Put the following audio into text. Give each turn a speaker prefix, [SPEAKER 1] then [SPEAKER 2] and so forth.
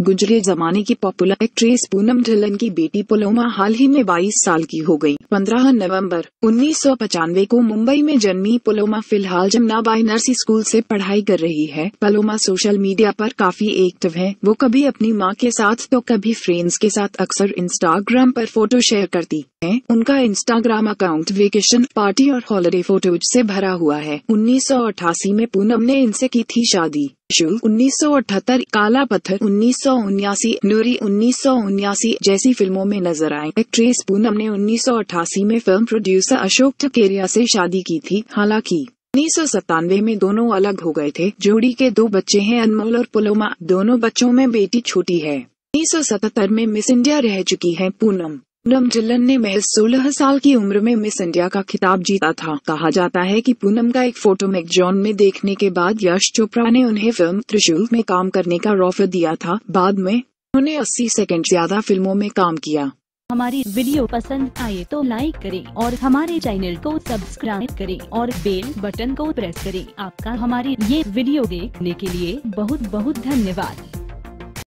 [SPEAKER 1] गुजरे जमाने की पॉपुलर एक्ट्रेस पूनम ढिलन की बेटी पुलोमा हाल ही में 22 साल की हो गई। 15 नवंबर उन्नीस को मुंबई में जन्मी पुलोमा फिलहाल जमनाबाई नर्सी स्कूल से पढ़ाई कर रही है पुलोमा सोशल मीडिया पर काफी एक्टिव है वो कभी अपनी माँ के साथ तो कभी फ्रेंड्स के साथ अक्सर इंस्टाग्राम पर फोटो शेयर करती है उनका इंस्टाग्राम अकाउंट वेकेशन पार्टी और हॉलीडे फोटोज से भरा हुआ है उन्नीस में पूनम ने इनसे की थी शादी शुल्क उन्नीस काला पत्थर उन्नीस नूरी उन्नीस जैसी फिल्मों में नजर आए एक्ट्रेस पूनम ने उन्नीस में फिल्म प्रोड्यूसर अशोक ठकेरिया से शादी की थी हालांकि उन्नीस में दोनों अलग हो गए थे जोड़ी के दो बच्चे हैं अनमोल और पुलोमा दोनों बच्चों में बेटी छोटी है उन्नीस में मिस इंडिया रह चुकी है पूनम पूनम जिल्लन ने महज 16 साल की उम्र में मिस इंडिया का खिताब जीता था कहा जाता है कि पूनम का एक फोटो मैगजॉन में देखने के बाद यश चोपड़ा ने उन्हें फिल्म त्रिशूल में काम करने का रॉफर दिया था बाद में उन्होंने 80 सेकंड ज्यादा फिल्मों में काम किया
[SPEAKER 2] हमारी वीडियो पसंद आए तो लाइक करें और हमारे चैनल को सब्सक्राइब करें और बेल बटन को प्रेस करें आपका हमारी ये वीडियो देखने के लिए बहुत बहुत धन्यवाद